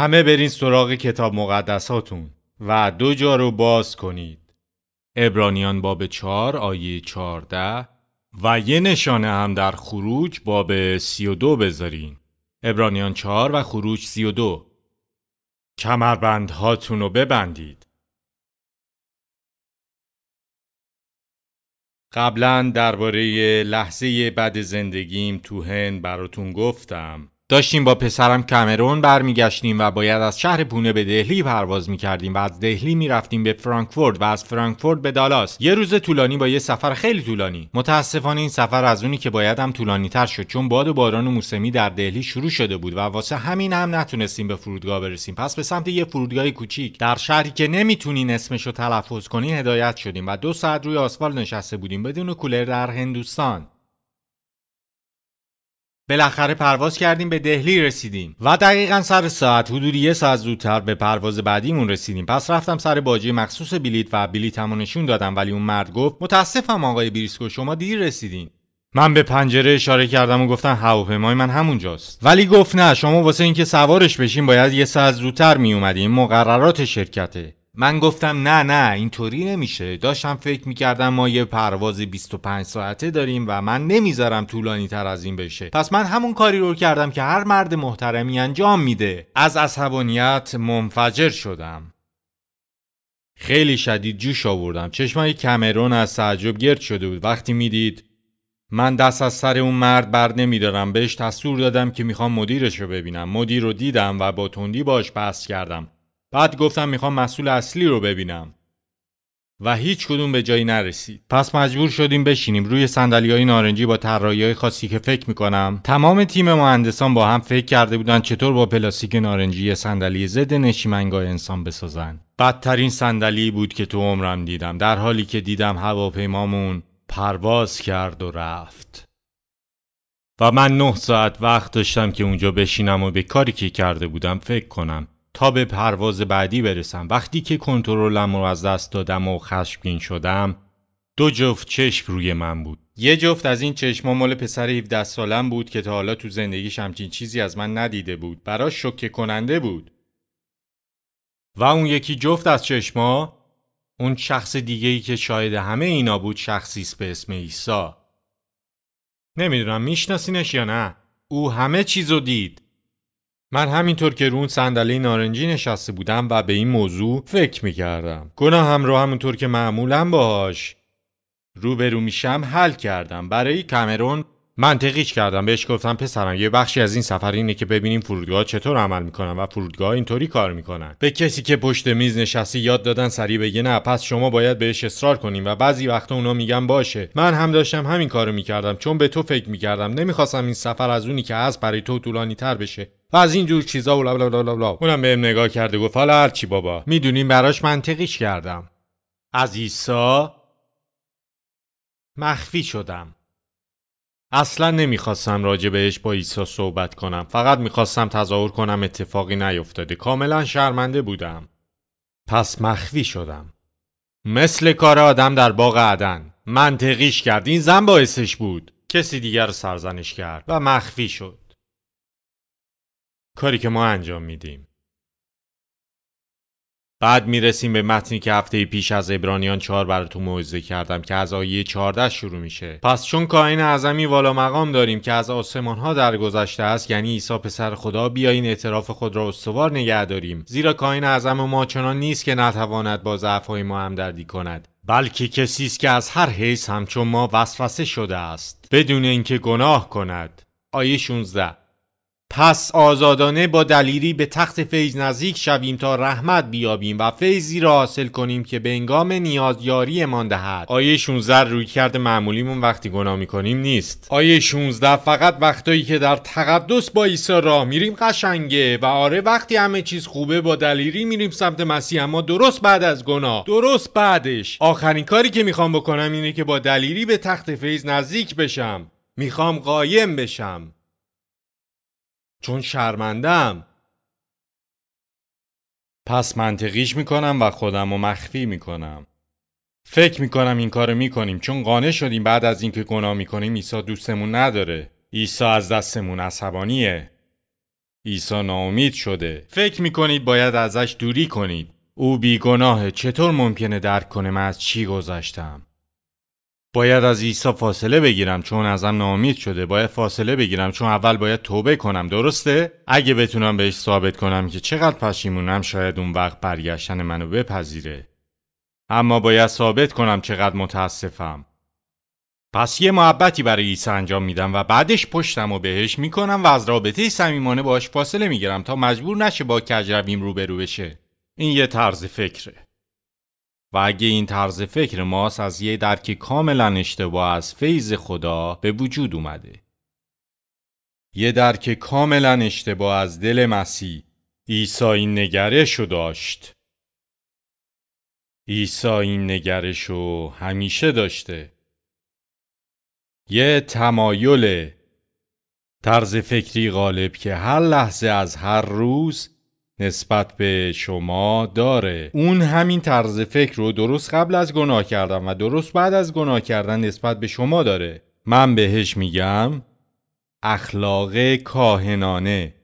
همه برین سراغ کتاب مقدساتون و دو جا رو باز کنید. ابرانیان باب 4 آیه 14 و یه نشانه هم در خروج باب دو بذارین. ابرانیان 4 و خروج 32 کمربند هاتون رو ببندید. قبلا درباره لحظه بد زندگیم تو هند براتون گفتم داشتیم با پسرم کمرون برمیگشتیم و باید از شهر پونه به دهلی پرواز میکردیم و از دهلی میرفتیم به فرانکفورت و از فرانکفورت به دالاس یه روز طولانی با یه سفر خیلی طولانی متاسفانه این سفر از اونی که باید هم طولانی تر شد چون باد و باران و موسمی در دهلی شروع شده بود و واسه همین هم نتونستیم به فرودگاه برسیم پس به سمت یه فرودگاه کوچیک در شهری که نمیتونین اسمش رو تلفظ کنی هدایت شدیم و دو ساعت روی آسفالت نشسته بودیم بدون کولر در هندوستان بالاخره پرواز کردیم به دهلی رسیدیم و دقیقا سر ساعت حدود یه ساعت زودتر به پرواز بعدیمون رسیدیم پس رفتم سر باجی مخصوص بلیت و بلیتمو نشون دادم ولی اون مرد گفت متاسفم آقای بریسکو شما دیر رسیدیم من به پنجره اشاره کردم و گفتم هواپیمای من همونجاست ولی گفت نه شما واسه اینکه سوارش بشین باید یه ساعت زودتر می اومدیم مقررات شرکته من گفتم نه نه اینطوری نمیشه داشتم فکر میکردم ما یه پرواز 25 ساعته داریم و من نمیذارم طولانی تر از این بشه پس من همون کاری رو کردم که هر مرد محترمی انجام میده از عصبانیت منفجر شدم خیلی شدید جوش آوردم چشمای کمرون از تعجب گرد شده بود وقتی میدید من دست از سر اون مرد بر نمیدارم بهش تصور دادم که میخوام مدیرش رو ببینم مدیر رو دیدم و با تندی باش بحث کردم بعد گفتم میخوام مسئول اصلی رو ببینم و هیچ کدوم به جایی نرسید پس مجبور شدیم بشینیم روی صندلی های نارنجی با طراحی های خاصی که فکر میکنم تمام تیم مهندسان با هم فکر کرده بودن چطور با پلاستیک نارنجی صندلی ضد نشیمنگاه انسان بسازن بدترین صندلی بود که تو عمرم دیدم در حالی که دیدم هواپیمامون پرواز کرد و رفت و من نه ساعت وقت داشتم که اونجا بشینم و به کاری که کرده بودم فکر کنم تا به پرواز بعدی برسم وقتی که کنترلم رو از دست دادم و خشمگین شدم دو جفت چشم روی من بود یه جفت از این چشما مال پسر 17 سالم بود که تا حالا تو زندگیش همچین چیزی از من ندیده بود برا شوکه کننده بود و اون یکی جفت از چشما اون شخص دیگه ای که شاید همه اینا بود شخصی به اسم عیسی نمیدونم میشناسینش یا نه او همه چیزو دید من همینطور که رو اون صندلی نارنجی نشسته بودم و به این موضوع فکر میکردم گناه هم رو همونطور که معمولا باهاش روبرو میشم حل کردم برای کامرون منطقیش کردم بهش گفتم پسرم یه بخشی از این سفر اینه که ببینیم فرودگاه چطور عمل میکنن و فرودگاه اینطوری کار میکنن به کسی که پشت میز نشستی یاد دادن سریع بگه نه پس شما باید بهش اصرار کنیم و بعضی وقتا اونا میگن باشه من هم داشتم همین کارو میکردم چون به تو فکر میکردم نمیخواستم این سفر از اونی که هست برای تو طولانی تر بشه و از این جور چیزا و لا لا لا اونم بهم نگاه کرده گفت حالا هر چی بابا میدونیم براش منطقیش کردم از عیسی مخفی شدم اصلا نمیخواستم راجع بهش با عیسی صحبت کنم فقط میخواستم تظاهر کنم اتفاقی نیفتاده کاملا شرمنده بودم پس مخفی شدم مثل کار آدم در باغ عدن منطقیش کرد این زن باعثش بود کسی دیگر سرزنش کرد و مخفی شد کاری که ما انجام میدیم بعد میرسیم به متنی که هفته پیش از ابرانیان 4 براتون موعظه کردم که از آیه 14 شروع میشه پس چون کائن اعظمی والا مقام داریم که از آسمان ها درگذشته است یعنی عیسی پسر خدا بیاین اعتراف خود را استوار نگه داریم زیرا کائن اعظم ما چنان نیست که نتواند با های ما هم دردی کند بلکه کسی است که از هر حیث همچون ما وسوسه شده است بدون اینکه گناه کند آیه 16 پس آزادانه با دلیری به تخت فیض نزدیک شویم تا رحمت بیابیم و فیضی را حاصل کنیم که به انگام نیاز یاری من دهد آیه 16 روی کرد معمولیمون وقتی گناه میکنیم نیست آیه 16 فقط وقتایی که در تقدس با عیسی راه میریم قشنگه و آره وقتی همه چیز خوبه با دلیری میریم سمت مسیح اما درست بعد از گناه درست بعدش آخرین کاری که میخوام بکنم اینه که با دلیری به تخت فیض نزدیک بشم میخوام قایم بشم چون شرمندم پس منطقیش میکنم و خودم رو مخفی میکنم فکر میکنم این کارو میکنیم چون قانع شدیم بعد از اینکه گناه میکنیم عیسی دوستمون نداره عیسی از دستمون عصبانیه عیسی ناامید شده فکر میکنید باید ازش دوری کنید او بیگناهه چطور ممکنه درک کنه من از چی گذاشتم؟ باید از عیسی فاصله بگیرم چون ازم ناامید شده باید فاصله بگیرم چون اول باید توبه کنم درسته اگه بتونم بهش ثابت کنم که چقدر پشیمونم شاید اون وقت برگشتن منو بپذیره اما باید ثابت کنم چقدر متاسفم پس یه محبتی برای عیسی انجام میدم و بعدش پشتم و بهش میکنم و از رابطه صمیمانه باش فاصله میگیرم تا مجبور نشه با کجرویم روبرو بشه این یه طرز فکره و اگه این طرز فکر ماست از یه درک کاملا اشتباه از فیض خدا به وجود اومده. یه درک کاملا اشتباه از دل مسیح عیسی این نگرش داشت. عیسی این نگرش رو همیشه داشته. یه تمایل طرز فکری غالب که هر لحظه از هر روز نسبت به شما داره اون همین طرز فکر رو درست قبل از گناه کردن و درست بعد از گناه کردن نسبت به شما داره من بهش میگم اخلاق کاهنانه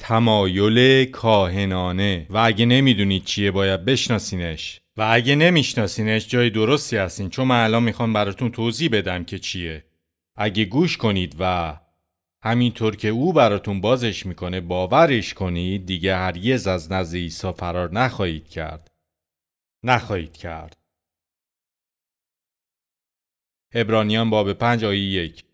تمایل کاهنانه و اگه نمیدونید چیه باید بشناسینش و اگه نمیشناسینش جای درستی هستین چون من الان میخوام براتون توضیح بدم که چیه اگه گوش کنید و همینطور که او براتون بازش میکنه باورش کنید دیگه هرگز از نزد عیسی فرار نخواهید کرد نخواهید کرد ابرانیان باب 5 آیه 1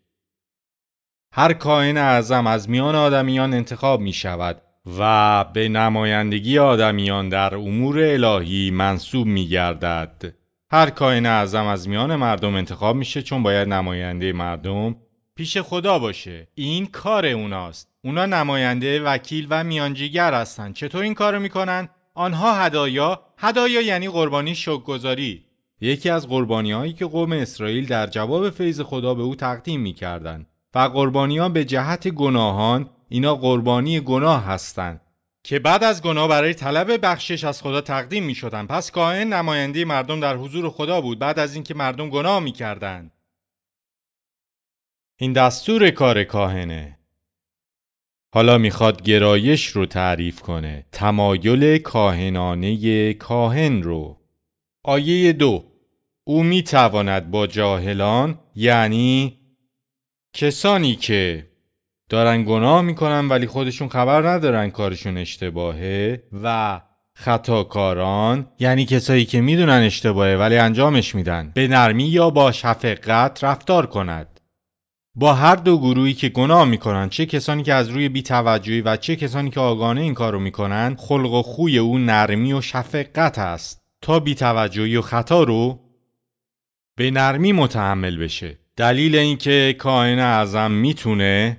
هر کاهن اعظم از میان آدمیان انتخاب می شود و به نمایندگی آدمیان در امور الهی منصوب می گردد. هر کاهن اعظم از میان مردم انتخاب میشه چون باید نماینده مردم پیش خدا باشه این کار اوناست اونا نماینده وکیل و میانجیگر هستن چطور این کارو میکنن آنها هدایا هدایا یعنی قربانی شکرگزاری یکی از قربانی هایی که قوم اسرائیل در جواب فیض خدا به او تقدیم میکردند و قربانیان به جهت گناهان اینا قربانی گناه هستند که بعد از گناه برای طلب بخشش از خدا تقدیم می شدن. پس کاهن نماینده مردم در حضور خدا بود بعد از اینکه مردم گناه میکردند. این دستور کار کاهنه حالا میخواد گرایش رو تعریف کنه تمایل کاهنانه کاهن رو آیه دو او میتواند با جاهلان یعنی کسانی که دارن گناه میکنن ولی خودشون خبر ندارن کارشون اشتباهه و خطاکاران یعنی کسایی که میدونن اشتباهه ولی انجامش میدن به نرمی یا با شفقت رفتار کند با هر دو گروهی که گناه میکنند چه کسانی که از روی بیتوجهی و چه کسانی که آگانه این کارو میکنند خلق و خوی او نرمی و شفقت است تا بیتوجهی و خطا رو به نرمی متحمل بشه دلیل اینکه کائن اعظم میتونه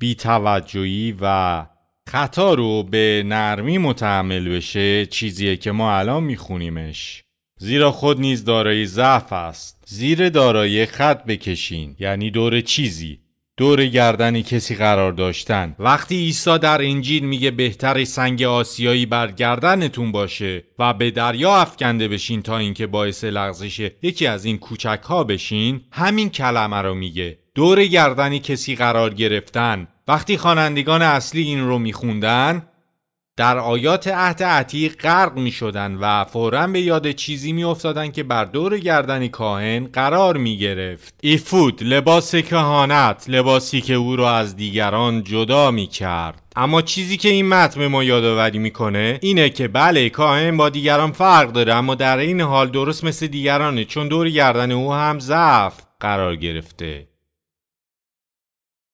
بیتوجهی و خطا رو به نرمی متحمل بشه چیزیه که ما الان میخونیمش زیرا خود نیز دارای ضعف است زیر دارایی خط بکشین یعنی دور چیزی دور گردن کسی قرار داشتن وقتی عیسی در انجیل میگه بهتر سنگ آسیایی بر گردنتون باشه و به دریا افکنده بشین تا اینکه باعث لغزش یکی از این کوچک ها بشین همین کلمه رو میگه دور گردنی کسی قرار گرفتن وقتی خوانندگان اصلی این رو میخوندن در آیات عهد عتیق غرق می شدن و فورا به یاد چیزی می افتادن که بر دور گردن کاهن قرار می گرفت ایفود لباس کهانت لباسی که او را از دیگران جدا می اما چیزی که این متن ما یادآوری میکنه اینه که بله کاهن با دیگران فرق داره اما در این حال درست مثل دیگرانه چون دور گردن او هم ضعف قرار گرفته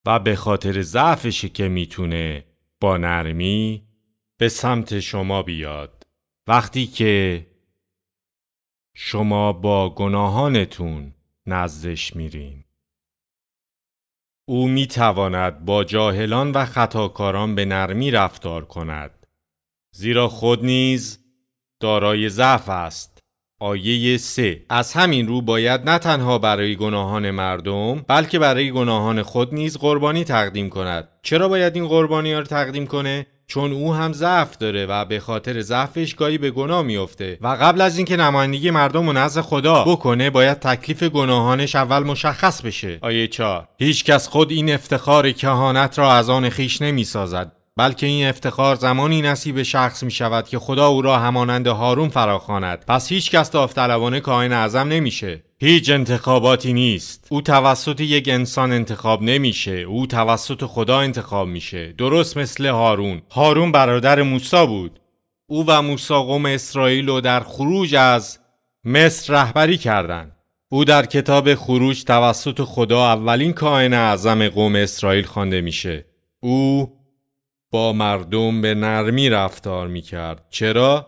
و به خاطر ضعفش که میتونه با نرمی به سمت شما بیاد وقتی که شما با گناهانتون نزدش میرین او میتواند با جاهلان و خطاکاران به نرمی رفتار کند زیرا خود نیز دارای ضعف است آیه سه از همین رو باید نه تنها برای گناهان مردم بلکه برای گناهان خود نیز قربانی تقدیم کند چرا باید این قربانی ها رو تقدیم کنه چون او هم ضعف داره و به خاطر ضعفش گاهی به گناه میفته و قبل از اینکه نمایندگی مردم و نزد خدا بکنه باید تکلیف گناهانش اول مشخص بشه آیه 4 کس خود این افتخار کهانت را از آن خیش نمیسازد بلکه این افتخار زمانی نصیب شخص می شود که خدا او را همانند هارون فراخواند پس هیچ کس داوطلبانه کاهن اعظم نمیشه هیچ انتخاباتی نیست او توسط یک انسان انتخاب نمیشه او توسط خدا انتخاب میشه درست مثل هارون هارون برادر موسی بود او و موسی قوم اسرائیل رو در خروج از مصر رهبری کردند او در کتاب خروج توسط خدا اولین کاهن اعظم قوم اسرائیل خوانده میشه او با مردم به نرمی رفتار می کرد چرا؟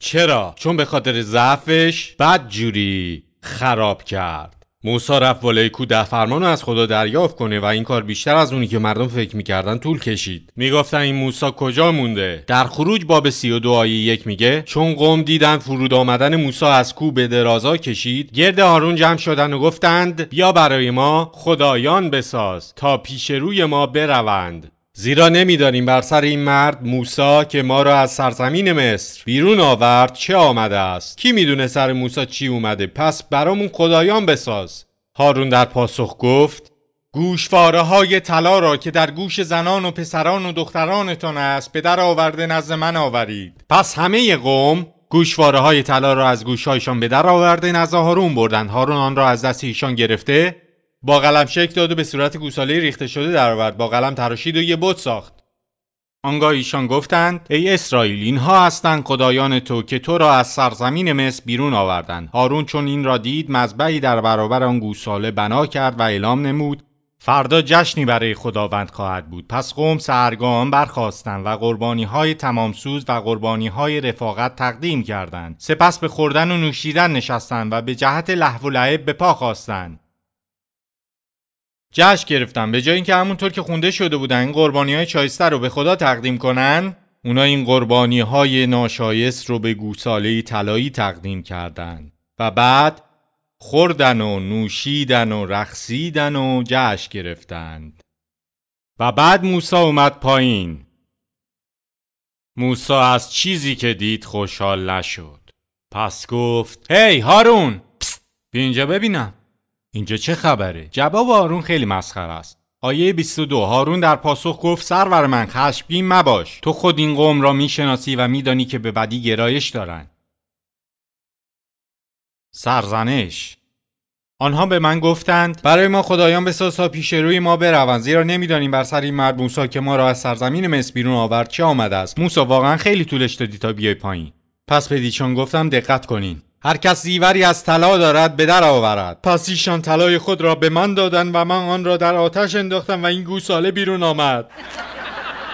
چرا؟ چون به خاطر ضعفش جوری خراب کرد موسا رفت کو ده فرمان از خدا دریافت کنه و این کار بیشتر از اونی که مردم فکر میکردن طول کشید میگفتن این موسا کجا مونده در خروج باب 32 آیه یک میگه چون قوم دیدن فرود آمدن موسا از کو به درازا کشید گرد هارون جمع شدن و گفتند بیا برای ما خدایان بساز تا پیش روی ما بروند زیرا نمیدانیم بر سر این مرد موسا که ما را از سرزمین مصر بیرون آورد چه آمده است کی میدونه سر موسا چی اومده پس برامون خدایان بساز هارون در پاسخ گفت گوشواره های طلا را که در گوش زنان و پسران و دخترانتان است به در آورده نزد من آورید پس همه قوم گوشواره های طلا را از گوشهایشان به در آورده نزد هارون بردند هارون آن را از دست ایشان گرفته با قلم شک داد و به صورت گوساله ریخته شده درآورد با قلم تراشید و یه بت ساخت آنگاه ایشان گفتند ای اسرائیل اینها هستند خدایان تو که تو را از سرزمین مصر بیرون آوردند هارون چون این را دید مذبحی در برابر آن گوساله بنا کرد و اعلام نمود فردا جشنی برای خداوند خواهد بود پس قوم سرگام برخواستند و قربانی های سوز و قربانی های رفاقت تقدیم کردند سپس به خوردن و نوشیدن نشستند و به جهت لحو و به پا خواستند جشن گرفتن به جای اینکه همونطور که خونده شده بودن این قربانی های شایسته رو به خدا تقدیم کنن اونا این قربانی های ناشایست رو به گوساله طلایی تقدیم کردند و بعد خوردن و نوشیدن و رقصیدن و جشن گرفتند و بعد موسا اومد پایین موسا از چیزی که دید خوشحال نشد پس گفت هی hey, هارون پس اینجا ببینم اینجا چه خبره؟ جواب هارون خیلی مسخره است. آیه 22 هارون در پاسخ گفت سرور من خشمگین مباش تو خود این قوم را میشناسی و میدانی که به بدی گرایش دارند سرزنش آنها به من گفتند برای ما خدایان بساز تا پیش روی ما بروند زیرا نمیدانیم بر سر این مرد موسی که ما را از سرزمین مصر بیرون آورد چه آمده است موسی واقعا خیلی طولش دادی تا بیای پایین پس به گفتم دقت کنین هر کس زیوری از طلا دارد به در آورد پس ایشان طلای خود را به من دادند و من آن را در آتش انداختم و این گوساله بیرون آمد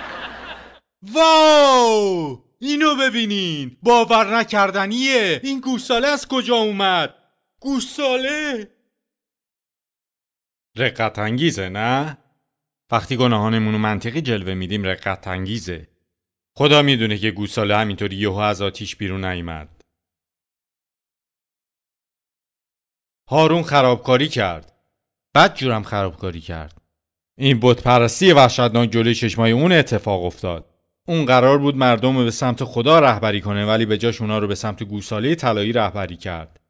واو اینو ببینین باور نکردنیه این گوساله از کجا اومد گوساله رقت انگیزه نه وقتی گناهانمون رو منطقی جلوه میدیم رقت انگیزه خدا میدونه که گوساله همینطوری یهو از آتیش بیرون نیامد هارون خرابکاری کرد بد جورم خرابکاری کرد این بت وحشتناک جلوی چشمای اون اتفاق افتاد اون قرار بود مردم رو به سمت خدا رهبری کنه ولی به جاش اونا رو به سمت گوساله طلایی رهبری کرد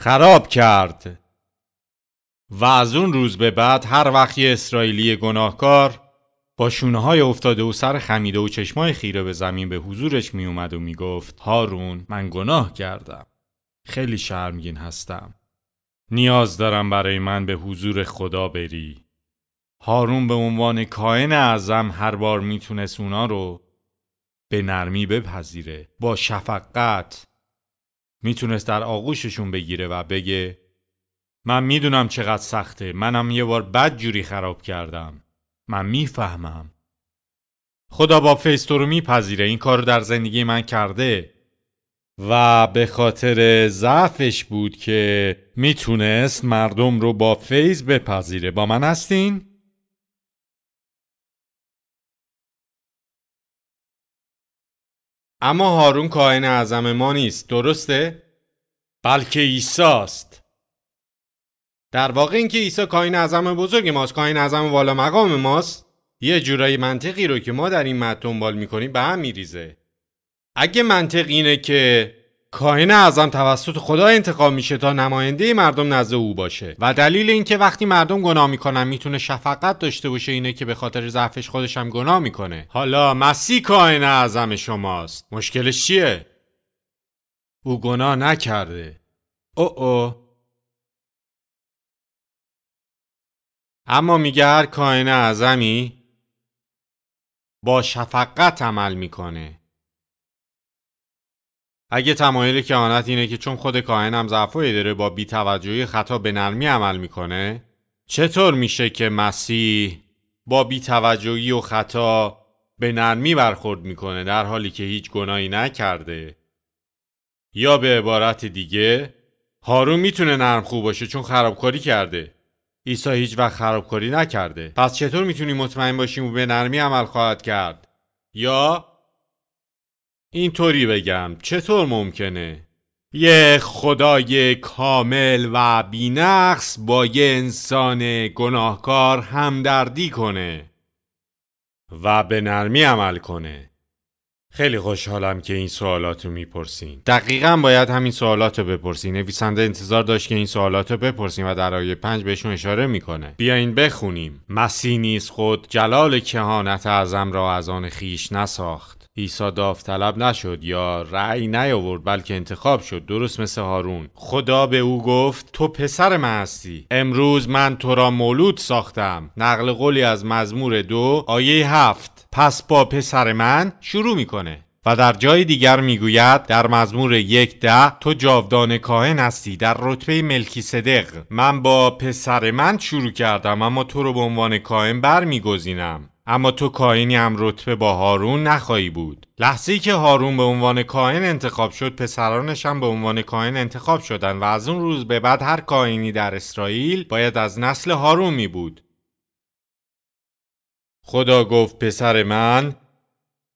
خراب کرد و از اون روز به بعد هر وقت یه اسرائیلی گناهکار با شونه های افتاده و سر خمیده و چشمای خیره به زمین به حضورش می اومد و می هارون من گناه کردم خیلی شرمگین هستم. نیاز دارم برای من به حضور خدا بری. هارون به عنوان کائن اعظم هر بار میتونست اونا رو به نرمی بپذیره با شفقت میتونست در آغوششون بگیره و بگه من میدونم چقدر سخته منم یه بار بد جوری خراب کردم من میفهمم خدا با فیستو رو میپذیره این کار رو در زندگی من کرده و به خاطر ضعفش بود که میتونست مردم رو با فیض بپذیره با من هستین؟ اما هارون کاهن اعظم ما نیست درسته؟ بلکه ایساست در واقع اینکه عیسی کاهن اعظم بزرگ ماست کاهن اعظم والا مقام ماست یه جورایی منطقی رو که ما در این متن دنبال میکنیم به هم میریزه اگه منطق اینه که کاهن اعظم توسط خدا انتقام میشه تا نماینده مردم نزد او باشه و دلیل اینکه وقتی مردم گناه میکنن میتونه شفقت داشته باشه اینه که به خاطر ضعفش خودش هم گناه میکنه حالا مسیح کاهن اعظم شماست مشکلش چیه او گناه نکرده او او اما میگه هر کاهن اعظمی با شفقت عمل میکنه اگه تمایل کهانت اینه که چون خود کاهنم ضعفایی داره با بیتوجهی خطا به نرمی عمل میکنه چطور میشه که مسیح با بیتوجهی و خطا به نرمی برخورد میکنه در حالی که هیچ گناهی نکرده یا به عبارت دیگه هارون میتونه نرم خوب باشه چون خرابکاری کرده عیسی هیچ وقت خرابکاری نکرده پس چطور میتونی مطمئن باشیم او به نرمی عمل خواهد کرد یا اینطوری بگم چطور ممکنه؟ یه خدای کامل و بینقص با یه انسان گناهکار همدردی کنه و به نرمی عمل کنه خیلی خوشحالم که این سوالات رو میپرسین دقیقا باید همین سوالات رو بپرسین نویسنده انتظار داشت که این سوالات رو بپرسین و در آیه پنج بهشون اشاره میکنه بیاین بخونیم مسی نیست خود جلال کهانت اعظم را از آن خیش نساخت عیسی داوطلب نشد یا رأی نیاورد بلکه انتخاب شد درست مثل هارون خدا به او گفت تو پسر من هستی امروز من تو را مولود ساختم نقل قولی از مزمور دو آیه هفت پس با پسر من شروع میکنه و در جای دیگر میگوید در مزمور یک ده تو جاودان کاهن هستی در رتبه ملکی صدق من با پسر من شروع کردم اما تو رو به عنوان کاهن برمیگزینم. اما تو کاینی هم رتبه با هارون نخواهی بود لحظه که هارون به عنوان کاین انتخاب شد پسرانش هم به عنوان کاهن انتخاب شدند و از اون روز به بعد هر کاینی در اسرائیل باید از نسل هارون می بود خدا گفت پسر من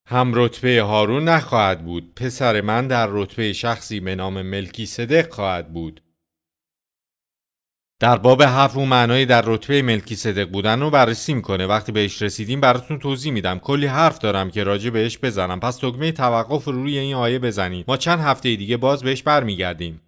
هم رتبه هارون نخواهد بود پسر من در رتبه شخصی به نام ملکی صدق خواهد بود در باب حرف و معنای در رتبه ملکی صدق بودن رو بررسی میکنه وقتی بهش رسیدیم براتون توضیح میدم کلی حرف دارم که راجع بهش بزنم پس دکمه توقف رو روی این آیه بزنید ما چند هفته دیگه باز بهش برمیگردیم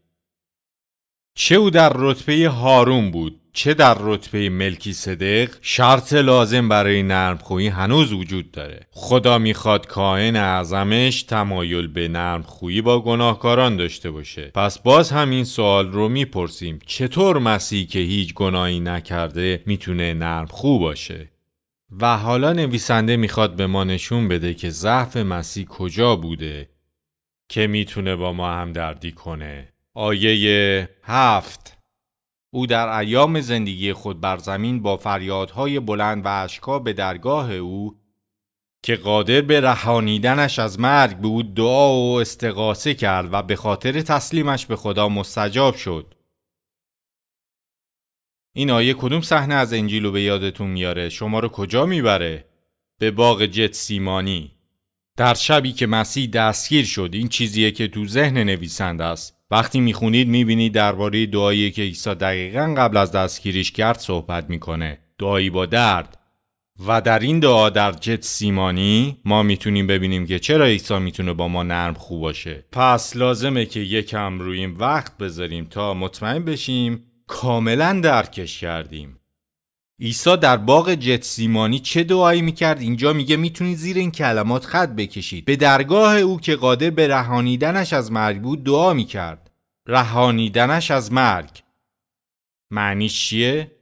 چه او در رتبه هارون بود چه در رتبه ملکی صدق شرط لازم برای نرمخویی هنوز وجود داره خدا میخواد کاهن اعظمش تمایل به نرمخویی با گناهکاران داشته باشه پس باز هم این سوال رو میپرسیم چطور مسیح که هیچ گناهی نکرده میتونه نرمخو باشه و حالا نویسنده میخواد به ما نشون بده که ضعف مسیح کجا بوده که میتونه با ما هم دردی کنه آیه هفت او در ایام زندگی خود بر زمین با فریادهای بلند و اشکا به درگاه او که قادر به رهانیدنش از مرگ بود دعا و استقاسه کرد و به خاطر تسلیمش به خدا مستجاب شد این آیه کدوم صحنه از انجیل رو به یادتون میاره شما رو کجا میبره به باغ جت سیمانی در شبی که مسیح دستگیر شد این چیزیه که تو ذهن نویسند است وقتی میخونید میبینید درباره دعایی که عیسی دقیقا قبل از دستگیریش کرد صحبت میکنه دعایی با درد و در این دعا در جت سیمانی ما میتونیم ببینیم که چرا عیسی میتونه با ما نرم خوب باشه پس لازمه که یکم روی این وقت بذاریم تا مطمئن بشیم کاملا درکش کردیم عیسی در باغ جتسیمانی چه دعایی میکرد اینجا میگه میتونید زیر این کلمات خط بکشید به درگاه او که قادر به رهانیدنش از مرگ بود دعا میکرد رهانیدنش از مرگ معنیش چیه؟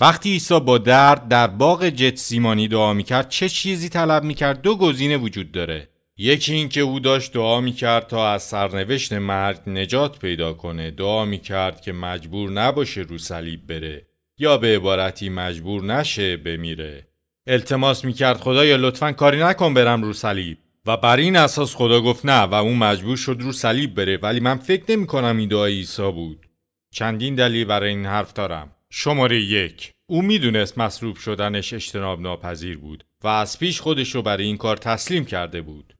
وقتی عیسی با درد در باغ جتسیمانی دعا میکرد چه چیزی طلب میکرد دو گزینه وجود داره یکی اینکه او داشت دعا میکرد تا از سرنوشت مرگ نجات پیدا کنه دعا میکرد که مجبور نباشه رو صلیب بره یا به عبارتی مجبور نشه بمیره التماس میکرد خدایا لطفا کاری نکن برم رو صلیب و بر این اساس خدا گفت نه و اون مجبور شد رو صلیب بره ولی من فکر نمی کنم این دعای عیسی بود چندین دلیل برای این حرف دارم شماره یک او میدونست مصلوب شدنش اجتناب ناپذیر بود و از پیش خودش رو برای این کار تسلیم کرده بود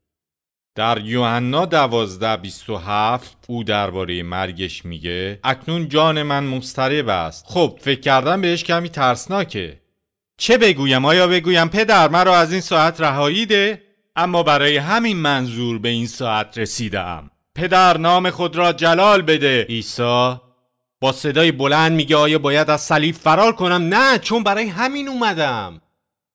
در یوحنا 12 او درباره مرگش میگه اکنون جان من مضطرب است خب فکر کردم بهش کمی ترسناکه چه بگویم آیا بگویم پدر مرا از این ساعت رهایی ده اما برای همین منظور به این ساعت رسیدم پدر نام خود را جلال بده عیسی با صدای بلند میگه آیا باید از صلیب فرار کنم نه چون برای همین اومدم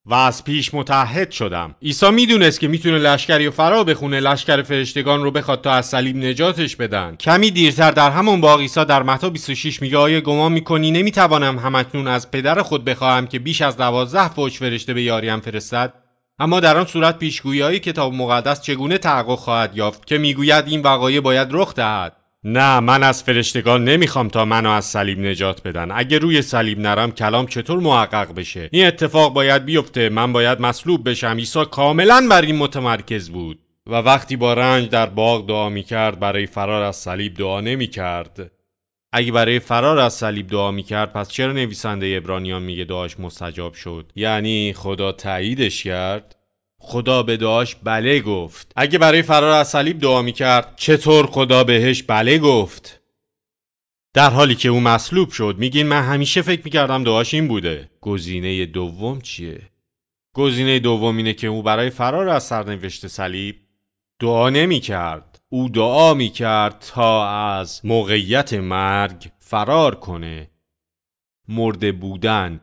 و از پیش متحد شدم عیسی میدونست که میتونه لشکری و فرا بخونه لشکر فرشتگان رو بخواد تا از صلیب نجاتش بدن کمی دیرتر در همون باغ عیسی در متا 26 میگه آیا گمان میکنی نمیتوانم همکنون از پدر خود بخواهم که بیش از دوازده فوج فرشته به یاریم فرستد اما در آن صورت پیشگویی کتاب مقدس چگونه تحقق خواهد یافت که میگوید این وقایع باید رخ دهد نه من از فرشتگان نمیخوام تا منو از صلیب نجات بدن اگه روی صلیب نرم کلام چطور محقق بشه این اتفاق باید بیفته من باید مصلوب بشم عیسی کاملا بر این متمرکز بود و وقتی با رنج در باغ دعا میکرد برای فرار از صلیب دعا نمیکرد اگه برای فرار از صلیب دعا میکرد، پس چرا نویسنده ابرانیان میگه دعاش مستجاب شد یعنی خدا تاییدش کرد خدا به دعاش بله گفت اگه برای فرار از صلیب دعا میکرد چطور خدا بهش بله گفت در حالی که او مصلوب شد میگین من همیشه فکر میکردم دعاش این بوده گزینه دوم چیه گزینه دوم اینه که او برای فرار از سرنوشت صلیب دعا نمیکرد او دعا میکرد تا از موقعیت مرگ فرار کنه مرده بودن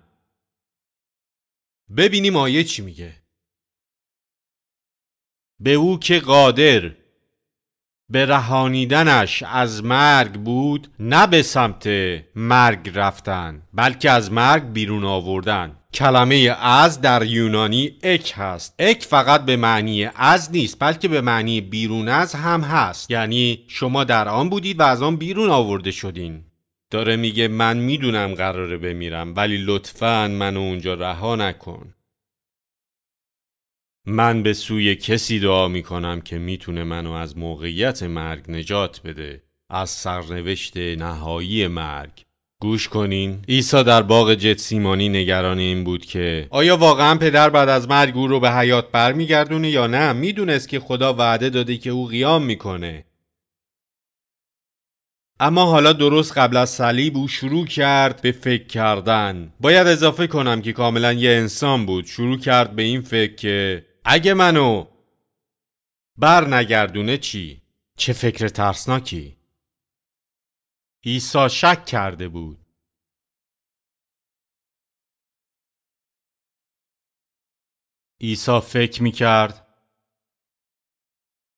ببینیم آیه چی میگه به او که قادر به رهانیدنش از مرگ بود نه به سمت مرگ رفتن بلکه از مرگ بیرون آوردن کلمه از در یونانی اک هست اک فقط به معنی از نیست بلکه به معنی بیرون از هم هست یعنی شما در آن بودید و از آن بیرون آورده شدین داره میگه من میدونم قراره بمیرم ولی لطفا منو اونجا رها نکن من به سوی کسی دعا می کنم که میتونه منو از موقعیت مرگ نجات بده از سرنوشت نهایی مرگ گوش کنین عیسی در باغ جتسیمانی نگران این بود که آیا واقعا پدر بعد از مرگ او رو به حیات برمیگردونه یا نه میدونست که خدا وعده داده که او قیام میکنه اما حالا درست قبل از صلیب او شروع کرد به فکر کردن باید اضافه کنم که کاملا یه انسان بود شروع کرد به این فکر که اگه منو بر نگردونه چی؟ چه فکر ترسناکی؟ عیسی شک کرده بود. عیسی فکر می کرد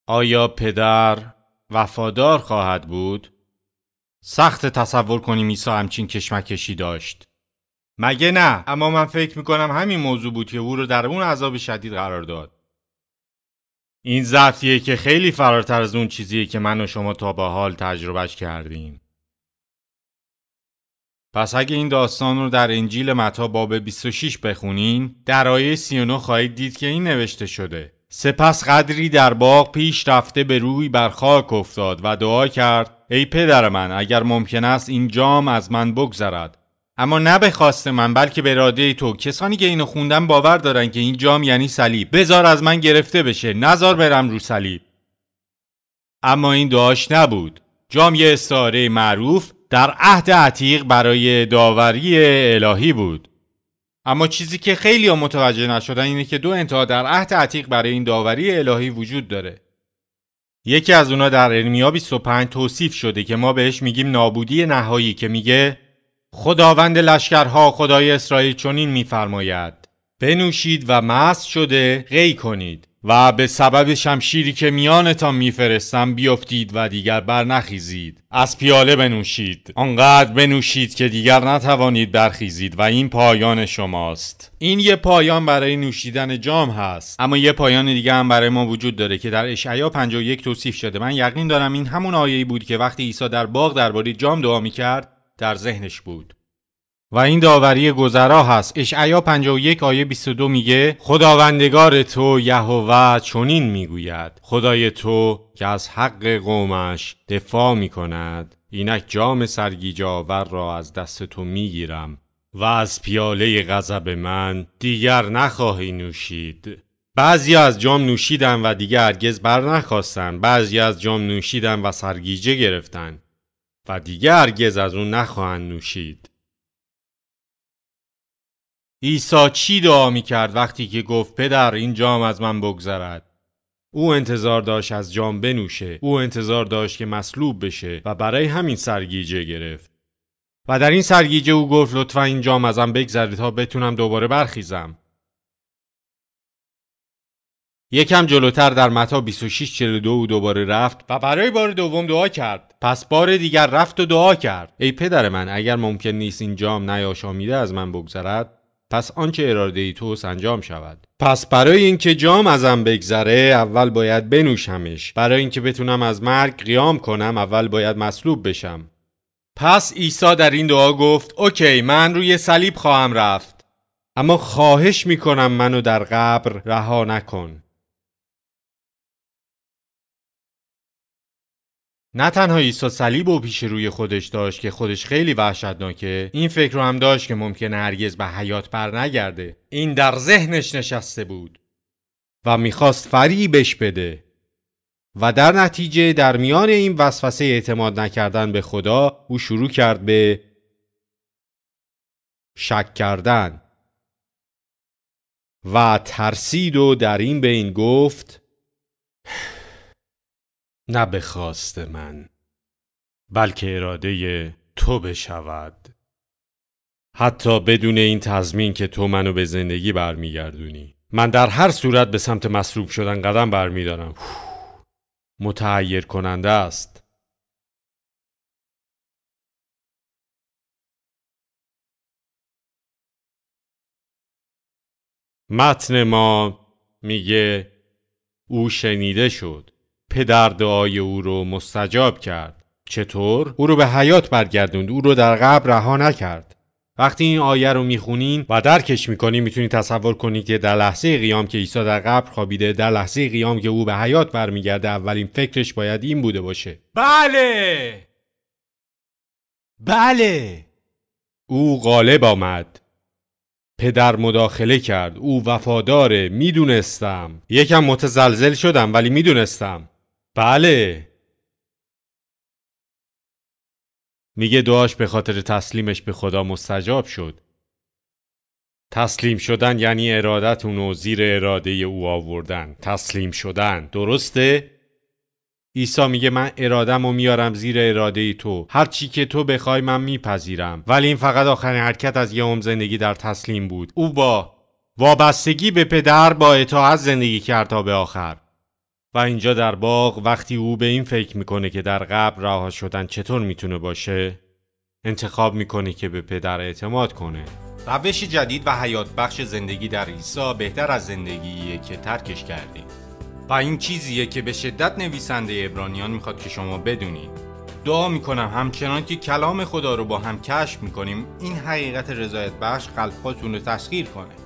آیا پدر وفادار خواهد بود؟ سخت تصور کنیم عیسی همچین کشمکشی داشت. مگه نه اما من فکر میکنم همین موضوع بود که او رو در اون عذاب شدید قرار داد این ضعفیه که خیلی فراتر از اون چیزیه که من و شما تا به حال تجربهش کردیم پس اگه این داستان رو در انجیل متا باب 26 بخونین در آیه 39 خواهید دید که این نوشته شده سپس قدری در باغ پیش رفته به روی بر خاک افتاد و دعا کرد ای پدر من اگر ممکن است این جام از من بگذرد اما نه به خواست من بلکه به اراده تو کسانی که اینو خوندن باور دارن که این جام یعنی صلیب بزار از من گرفته بشه نزار برم رو صلیب اما این دعاش نبود جام یه استعاره معروف در عهد عتیق برای داوری الهی بود اما چیزی که خیلی ها متوجه نشدن اینه که دو انتها در عهد عتیق برای این داوری الهی وجود داره یکی از اونا در ارمیا 25 توصیف شده که ما بهش میگیم نابودی نهایی که میگه خداوند لشکرها خدای اسرائیل چنین میفرماید بنوشید و مست شده غی کنید و به سبب شمشیری که میانتان میفرستم بیفتید و دیگر برنخیزید از پیاله بنوشید آنقدر بنوشید که دیگر نتوانید برخیزید و این پایان شماست این یه پایان برای نوشیدن جام هست اما یه پایان دیگه هم برای ما وجود داره که در اشعیا 51 توصیف شده من یقین دارم این همون آیه‌ای بود که وقتی عیسی در باغ درباره جام دعا میکرد در ذهنش بود و این داوری گذرا هست اشعیا 51 آیه 22 میگه خداوندگار تو یهوه چنین میگوید خدای تو که از حق قومش دفاع میکند اینک جام سرگیجه آور را از دست تو میگیرم و از پیاله غضب من دیگر نخواهی نوشید بعضی از جام نوشیدن و دیگر هرگز بر نخواستن بعضی از جام نوشیدن و سرگیجه گرفتن و دیگر هرگز از اون نخواهند نوشید عیسی چی دعا می کرد وقتی که گفت پدر این جام از من بگذرد او انتظار داشت از جام بنوشه او انتظار داشت که مصلوب بشه و برای همین سرگیجه گرفت و در این سرگیجه او گفت لطفا این جام ازم بگذرید تا بتونم دوباره برخیزم یکم جلوتر در متا 26 دوباره رفت و برای بار دوم دعا کرد پس بار دیگر رفت و دعا کرد ای پدر من اگر ممکن نیست این جام نیاشامیده از من بگذرد پس آنچه اراده ای توست انجام شود پس برای اینکه جام ازم بگذره اول باید بنوشمش برای اینکه بتونم از مرگ قیام کنم اول باید مصلوب بشم پس عیسی در این دعا گفت اوکی من روی صلیب خواهم رفت اما خواهش میکنم منو در قبر رها نکن نه تنها عیسی صلیب و پیش روی خودش داشت که خودش خیلی وحشتناکه این فکر رو هم داشت که ممکنه هرگز به حیات بر نگرده این در ذهنش نشسته بود و میخواست فریبش بده و در نتیجه در میان این وسوسه اعتماد نکردن به خدا او شروع کرد به شک کردن و ترسید و در این بین گفت نه به خواست من بلکه اراده تو بشود حتی بدون این تضمین که تو منو به زندگی برمیگردونی من در هر صورت به سمت مصروب شدن قدم برمیدارم متعیر کننده است متن ما میگه او شنیده شد پدر دعای او رو مستجاب کرد چطور او رو به حیات برگردوند او رو در قبر رها نکرد وقتی این آیه رو میخونین و درکش میکنین میتونید تصور کنید که در لحظه قیام که عیسی در قبر خوابیده در لحظه قیام که او به حیات برمیگرده اولین فکرش باید این بوده باشه بله بله او غالب آمد پدر مداخله کرد او وفاداره میدونستم یکم متزلزل شدم ولی میدونستم بله میگه دعاش به خاطر تسلیمش به خدا مستجاب شد تسلیم شدن یعنی ارادتون و زیر اراده او آوردن تسلیم شدن درسته؟ عیسی میگه من ارادم و میارم زیر اراده تو هر چی که تو بخوای من میپذیرم ولی این فقط آخرین حرکت از یه عمر زندگی در تسلیم بود او با وابستگی به پدر با اطاعت زندگی کرد تا به آخر و اینجا در باغ وقتی او به این فکر میکنه که در قبل رها شدن چطور میتونه باشه انتخاب میکنه که به پدر اعتماد کنه روش جدید و حیات بخش زندگی در عیسی بهتر از زندگییه که ترکش کردیم و این چیزیه که به شدت نویسنده ابرانیان میخواد که شما بدونید دعا میکنم همچنان که کلام خدا رو با هم کشف میکنیم این حقیقت رضایت بخش قلبهاتون رو تسخیر کنه